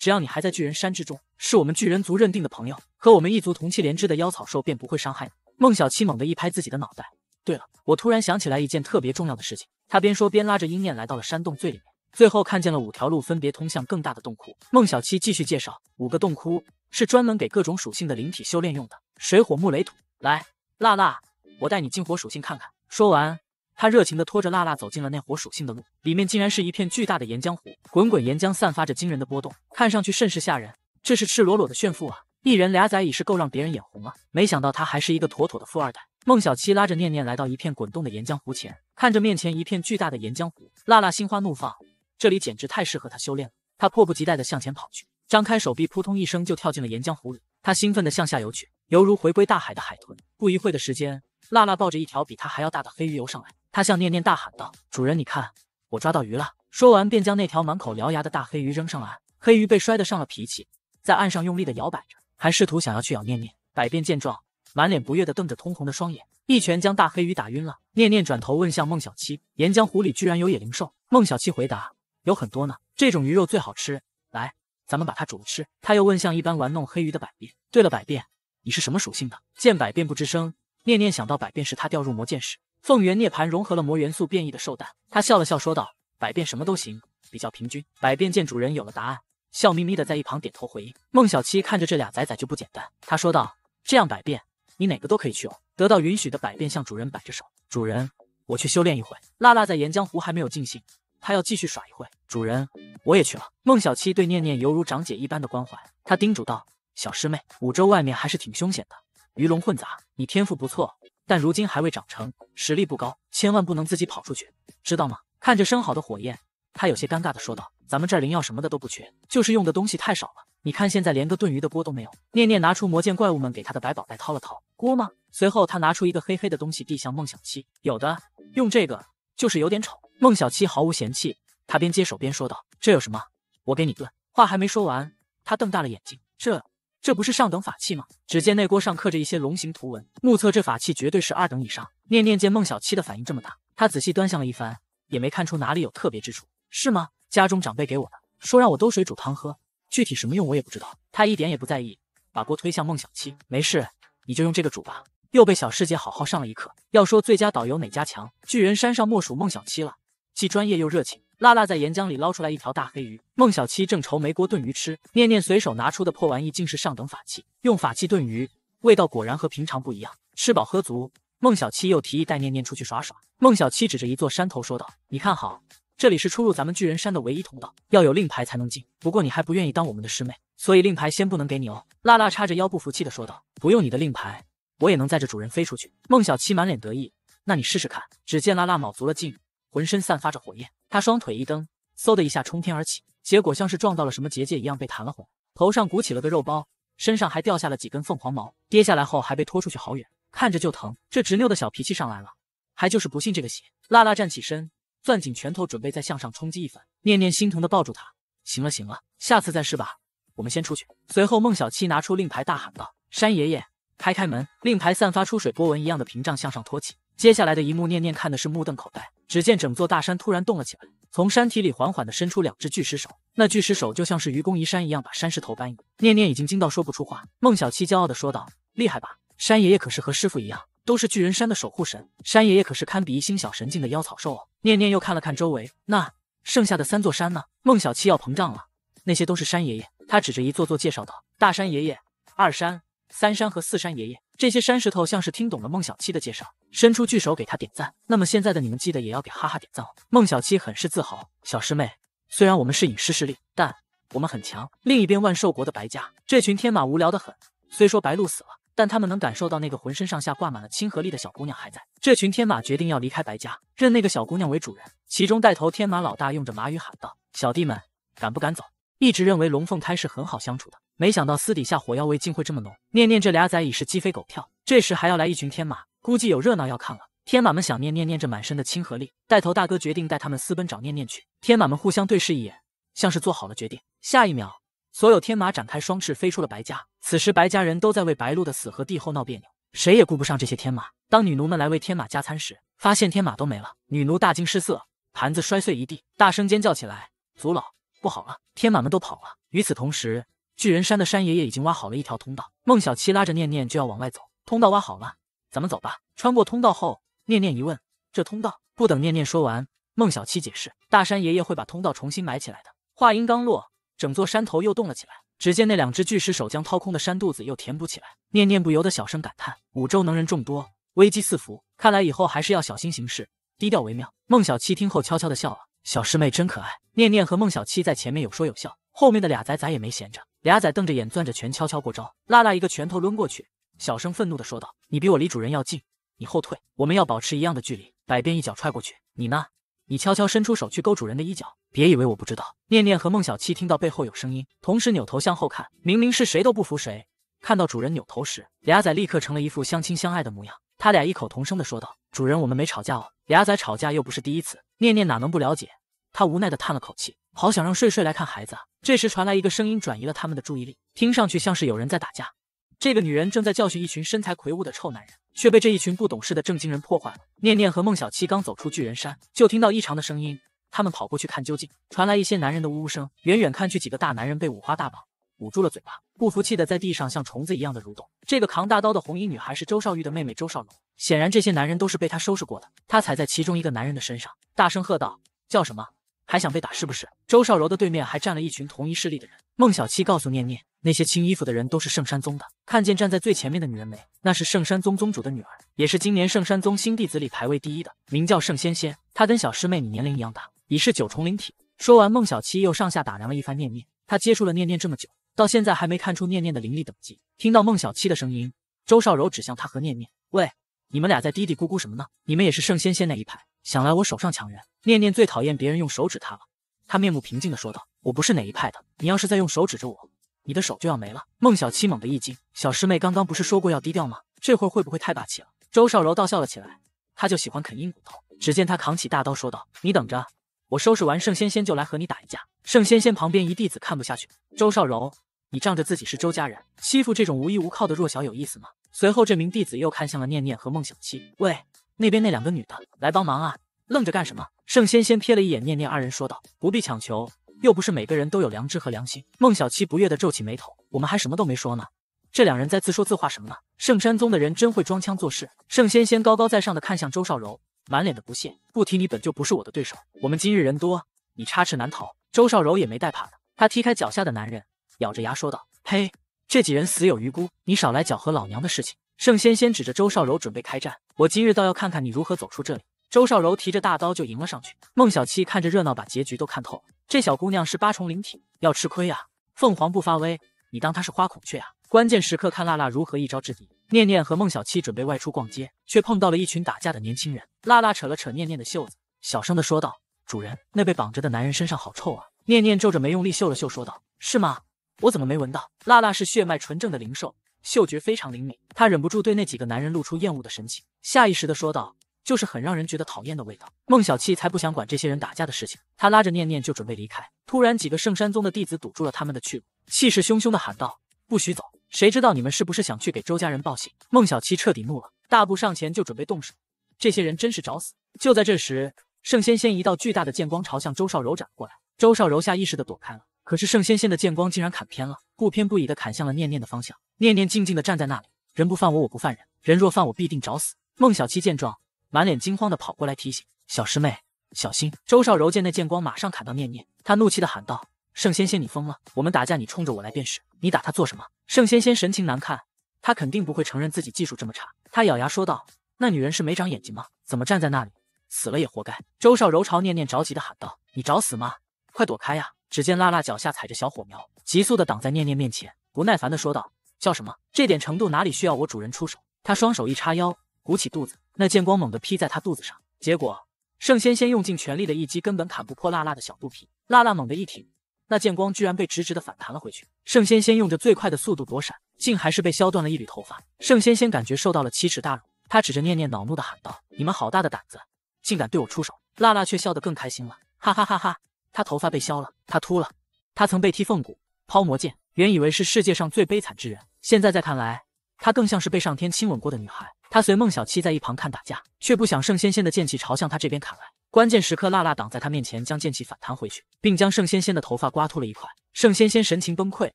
只要你还在巨人山之中，是我们巨人族认定的朋友，和我们一族同气连枝的妖草兽便不会伤害你。”孟小七猛地一拍自己的脑袋，对了，我突然想起来一件特别重要的事情。他边说边拉着鹰念来到了山洞最里面，最后看见了五条路分别通向更大的洞窟。孟小七继续介绍，五个洞窟是专门给各种属性的灵体修炼用的，水、火、木、雷、土。来，辣辣，我带你进火属性看看。说完，他热情地拖着辣辣走进了那火属性的路，里面竟然是一片巨大的岩浆湖，滚滚岩浆散发着惊人的波动，看上去甚是吓人。这是赤裸裸的炫富啊！一人俩仔已是够让别人眼红了，没想到他还是一个妥妥的富二代。孟小七拉着念念来到一片滚动的岩浆湖前，看着面前一片巨大的岩浆湖，辣辣心花怒放，这里简直太适合他修炼了。他迫不及待地向前跑去，张开手臂，扑通一声就跳进了岩浆湖里。他兴奋地向下游去，犹如回归大海的海豚。不一会的时间，辣辣抱着一条比他还要大的黑鱼游上来，他向念念大喊道：“主人，你看，我抓到鱼了！”说完便将那条满口獠牙的大黑鱼扔上岸。黑鱼被摔得上了脾气，在岸上用力地摇摆着。还试图想要去咬念念，百变见状，满脸不悦的瞪着通红的双眼，一拳将大黑鱼打晕了。念念转头问向孟小七：“岩浆湖里居然有野灵兽？”孟小七回答：“有很多呢，这种鱼肉最好吃，来，咱们把它煮了吃。”他又问向一般玩弄黑鱼的百变：“对了，百变，你是什么属性的？”见百变不吱声，念念想到百变是他掉入魔剑时，凤元涅槃融合了魔元素变异的兽蛋，他笑了笑说道：“百变什么都行，比较平均。”百变见主人有了答案。笑眯眯的在一旁点头回应。孟小七看着这俩仔仔就不简单，他说道：“这样百变，你哪个都可以去哦。”得到允许的百变向主人摆着手：“主人，我去修炼一会。”辣辣在岩浆湖还没有尽兴，他要继续耍一会。主人，我也去了。孟小七对念念犹如长姐一般的关怀，他叮嘱道：“小师妹，五洲外面还是挺凶险的，鱼龙混杂，你天赋不错，但如今还未长成，实力不高，千万不能自己跑出去，知道吗？”看着生好的火焰。他有些尴尬的说道：“咱们这儿灵药什么的都不缺，就是用的东西太少了。你看现在连个炖鱼的锅都没有。”念念拿出魔剑，怪物们给他的百宝袋掏了掏，锅吗？随后他拿出一个黑黑的东西递向孟小七：“有的，用这个，就是有点丑。”孟小七毫无嫌弃，他边接手边说道：“这有什么？我给你炖。”话还没说完，他瞪大了眼睛：“这这不是上等法器吗？”只见那锅上刻着一些龙形图文，目测这法器绝对是二等以上。念念见孟小七的反应这么大，他仔细端详了一番，也没看出哪里有特别之处。是吗？家中长辈给我的，说让我兜水煮汤喝，具体什么用我也不知道。他一点也不在意，把锅推向孟小七。没事，你就用这个煮吧。又被小师姐好好上了一课。要说最佳导游哪家强，巨人山上莫属孟小七了，既专业又热情。辣辣在岩浆里捞出来一条大黑鱼，孟小七正愁没锅炖鱼吃，念念随手拿出的破玩意竟是上等法器，用法器炖鱼，味道果然和平常不一样。吃饱喝足，孟小七又提议带念念出去耍耍。孟小七指着一座山头说道：“你看好。”这里是出入咱们巨人山的唯一通道，要有令牌才能进。不过你还不愿意当我们的师妹，所以令牌先不能给你哦。”辣辣叉着腰，不服气的说道：“不用你的令牌，我也能载着主人飞出去。”孟小七满脸得意：“那你试试看。”只见拉拉卯足了劲，浑身散发着火焰，她双腿一蹬，嗖的一下冲天而起，结果像是撞到了什么结界一样被弹了回来，头上鼓起了个肉包，身上还掉下了几根凤凰毛，跌下来后还被拖出去好远，看着就疼。这执拗的小脾气上来了，还就是不信这个邪。辣辣站起身。攥紧拳头，准备再向上冲击一番。念念心疼的抱住他，行了行了，下次再试吧。我们先出去。随后，孟小七拿出令牌，大喊道：“山爷爷，开开门！”令牌散发出水波纹一样的屏障，向上托起。接下来的一幕，念念看的是目瞪口呆。只见整座大山突然动了起来，从山体里缓缓的伸出两只巨石手。那巨石手就像是愚公移山一样，把山石头搬移。念念已经惊到说不出话。孟小七骄傲的说道：“厉害吧，山爷爷可是和师傅一样。”都是巨人山的守护神，山爷爷可是堪比一星小神境的妖草兽哦。念念又看了看周围，那剩下的三座山呢？孟小七要膨胀了，那些都是山爷爷。他指着一座座介绍道：“大山爷爷、二山、三山和四山爷爷。”这些山石头像是听懂了孟小七的介绍，伸出巨手给他点赞。那么现在的你们记得也要给哈哈点赞哦！孟小七很是自豪。小师妹，虽然我们是隐世势力，但我们很强。另一边万兽国的白家，这群天马无聊的很。虽说白鹿死了。但他们能感受到那个浑身上下挂满了亲和力的小姑娘还在。这群天马决定要离开白家，认那个小姑娘为主人。其中带头天马老大用着马语喊道：“小弟们，敢不敢走？”一直认为龙凤胎是很好相处的，没想到私底下火药味竟会这么浓。念念这俩仔已是鸡飞狗跳，这时还要来一群天马，估计有热闹要看了。天马们想念念念这满身的亲和力，带头大哥决定带他们私奔找念念去。天马们互相对视一眼，像是做好了决定。下一秒。所有天马展开双翅飞出了白家。此时，白家人都在为白鹿的死和帝后闹别扭，谁也顾不上这些天马。当女奴们来为天马加餐时，发现天马都没了，女奴大惊失色，盘子摔碎一地，大声尖叫起来：“族老，不好了，天马们都跑了！”与此同时，巨人山的山爷爷已经挖好了一条通道。孟小七拉着念念就要往外走，通道挖好了，咱们走吧。穿过通道后，念念一问：“这通道？”不等念念说完，孟小七解释：“大山爷爷会把通道重新埋起来的。”话音刚落。整座山头又动了起来，只见那两只巨石手将掏空的山肚子又填补起来。念念不由得小声感叹：五洲能人众多，危机四伏，看来以后还是要小心行事，低调为妙。孟小七听后悄悄地笑了，小师妹真可爱。念念和孟小七在前面有说有笑，后面的俩仔仔也没闲着，俩仔瞪着眼攥着拳悄悄过招。拉拉一个拳头抡过去，小声愤怒地说道：你比我离主人要近，你后退，我们要保持一样的距离。百变一脚踹过去，你呢？你悄悄伸出手去勾主人的衣角，别以为我不知道。念念和孟小七听到背后有声音，同时扭头向后看，明明是谁都不服谁。看到主人扭头时，俩仔立刻成了一副相亲相爱的模样。他俩异口同声的说道：“主人，我们没吵架哦。”俩仔吵架又不是第一次，念念哪能不了解？他无奈的叹了口气，好想让睡睡来看孩子。这时传来一个声音，转移了他们的注意力，听上去像是有人在打架。这个女人正在教训一群身材魁梧的臭男人。却被这一群不懂事的正经人破坏了。念念和孟小七刚走出巨人山，就听到异常的声音，他们跑过去看究竟，传来一些男人的呜呜声。远远看去，几个大男人被五花大绑，捂住了嘴巴，不服气的在地上像虫子一样的蠕动。这个扛大刀的红衣女孩是周少玉的妹妹周少柔，显然这些男人都是被她收拾过的。她踩在其中一个男人的身上，大声喝道：“叫什么？还想被打是不是？”周少柔的对面还站了一群同一势力的人。孟小七告诉念念。那些青衣服的人都是圣山宗的。看见站在最前面的女人没？那是圣山宗宗主的女儿，也是今年圣山宗新弟子里排位第一的，名叫圣仙仙。她跟小师妹你年龄一样大，已是九重灵体。说完，孟小七又上下打量了一番念念。他接触了念念这么久，到现在还没看出念念的灵力等级。听到孟小七的声音，周少柔指向他和念念：“喂，你们俩在嘀嘀咕咕什么呢？你们也是圣仙仙那一派，想来我手上抢人。”念念最讨厌别人用手指他了。他面目平静地说道：“我不是哪一派的。你要是再用手指着我。”你的手就要没了！孟小七猛地一惊，小师妹刚刚不是说过要低调吗？这会儿会不会太霸气了？周少柔倒笑了起来，他就喜欢啃硬骨头。只见他扛起大刀说道：“你等着，我收拾完盛仙仙就来和你打一架。”盛仙仙旁边一弟子看不下去：“周少柔，你仗着自己是周家人，欺负这种无依无靠的弱小有意思吗？”随后这名弟子又看向了念念和孟小七：“喂，那边那两个女的来帮忙啊！愣着干什么？”盛仙仙瞥了一眼念念二人说道：“不必强求。”又不是每个人都有良知和良心。孟小七不悦的皱起眉头，我们还什么都没说呢，这两人在自说自话什么呢？圣山宗的人真会装腔作势。圣仙仙高高在上的看向周少柔，满脸的不屑。不提你本就不是我的对手，我们今日人多，你插翅难逃。周少柔也没带怕的，他踢开脚下的男人，咬着牙说道：“呸，这几人死有余辜，你少来搅和老娘的事情。”圣仙仙指着周少柔准备开战，我今日倒要看看你如何走出这里。周少柔提着大刀就迎了上去，孟小七看着热闹，把结局都看透了。这小姑娘是八重灵体，要吃亏啊！凤凰不发威，你当她是花孔雀啊？关键时刻看辣辣如何一招制敌。念念和孟小七准备外出逛街，却碰到了一群打架的年轻人。辣辣扯了扯念念的袖子，小声的说道：“主人，那被绑着的男人身上好臭啊！”念念皱着眉，用力嗅了嗅，说道：“是吗？我怎么没闻到？”辣辣是血脉纯正的灵兽，嗅觉非常灵敏，她忍不住对那几个男人露出厌恶的神情，下意识的说道。就是很让人觉得讨厌的味道。孟小七才不想管这些人打架的事情，他拉着念念就准备离开。突然，几个圣山宗的弟子堵住了他们的去路，气势汹汹的喊道：“不许走！谁知道你们是不是想去给周家人报信？”孟小七彻底怒了，大步上前就准备动手。这些人真是找死！就在这时，盛仙仙一道巨大的剑光朝向周少柔斩过来，周少柔下意识的躲开了，可是盛仙仙的剑光竟然砍偏了，不偏不倚的砍向了念念的方向。念念静静的站在那里，人不犯我，我不犯人，人若犯我，必定找死。孟小七见状。满脸惊慌的跑过来提醒小师妹小心。周少柔见那剑光，马上砍到念念。他怒气的喊道：“盛仙仙，你疯了！我们打架，你冲着我来便是，你打他做什么？”盛仙仙神情难看，他肯定不会承认自己技术这么差。他咬牙说道：“那女人是没长眼睛吗？怎么站在那里，死了也活该！”周少柔朝念念着急的喊道：“你找死吗？快躲开呀！”只见拉拉脚下踩着小火苗，急速的挡在念念面前，不耐烦的说道：“叫什么？这点程度哪里需要我主人出手？”他双手一叉腰。鼓起肚子，那剑光猛地劈在他肚子上，结果盛仙仙用尽全力的一击根本砍不破辣辣的小肚皮。辣辣猛地一挺，那剑光居然被直直的反弹了回去。盛仙仙用着最快的速度躲闪，竟还是被削断了一缕头发。盛仙仙感觉受到了奇耻大辱，他指着念念恼怒的喊道：“你们好大的胆子，竟敢对我出手！”辣辣却笑得更开心了，哈哈哈哈！他头发被削了，他秃了，他曾被踢凤骨、抛魔剑，原以为是世界上最悲惨之人，现在再看来。她更像是被上天亲吻过的女孩。她随孟小七在一旁看打架，却不想盛仙仙的剑气朝向她这边砍来。关键时刻，辣辣挡在她面前，将剑气反弹回去，并将盛仙仙的头发刮秃了一块。盛仙仙神情崩溃，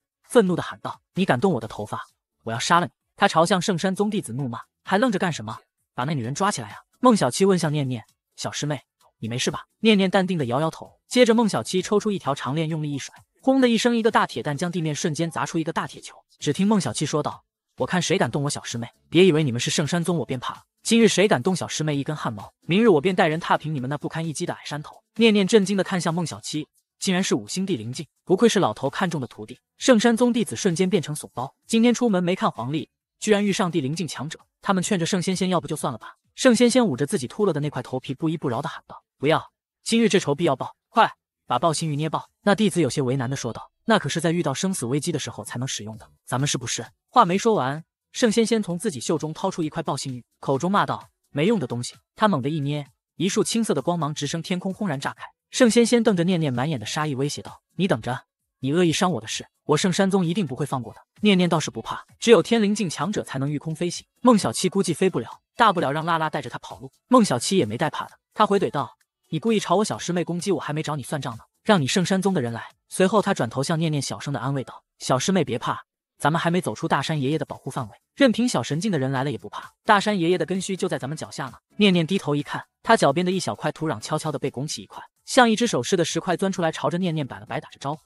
愤怒地喊道：“你敢动我的头发，我要杀了你！”她朝向圣山宗弟子怒骂：“还愣着干什么？把那女人抓起来啊！”孟小七问向念念：“小师妹，你没事吧？”念念淡定地摇摇头。接着，孟小七抽出一条长链，用力一甩，轰的一声，一个大铁蛋将地面瞬间砸出一个大铁球。只听孟小七说道。我看谁敢动我小师妹！别以为你们是圣山宗我便怕了。今日谁敢动小师妹一根汗毛，明日我便带人踏平你们那不堪一击的矮山头。念念震惊的看向孟小七，竟然是五星地灵境，不愧是老头看中的徒弟。圣山宗弟子瞬间变成怂包，今天出门没看黄历，居然遇上帝灵境强者。他们劝着圣仙仙，要不就算了吧。圣仙仙捂着自己秃了的那块头皮，不依不饶的喊道：“不要！今日这仇必要报，快把暴心玉捏爆！”那弟子有些为难的说道。那可是在遇到生死危机的时候才能使用的，咱们是不是？话没说完，盛仙仙从自己袖中掏出一块暴心玉，口中骂道：“没用的东西！”他猛地一捏，一束青色的光芒直升天空，轰然炸开。盛仙仙瞪着念念，满眼的杀意，威胁道：“你等着，你恶意伤我的事，我圣山宗一定不会放过的。”念念倒是不怕，只有天灵境强者才能御空飞行，孟小七估计飞不了，大不了让拉拉带着他跑路。孟小七也没带怕的，他回怼道：“你故意朝我小师妹攻击，我还没找你算账呢。”让你圣山宗的人来。随后，他转头向念念小声的安慰道：“小师妹别怕，咱们还没走出大山爷爷的保护范围，任凭小神境的人来了也不怕。大山爷爷的根须就在咱们脚下呢。”念念低头一看，他脚边的一小块土壤悄悄的被拱起一块，像一只手似的石块钻出来，朝着念念摆了摆，打着招呼。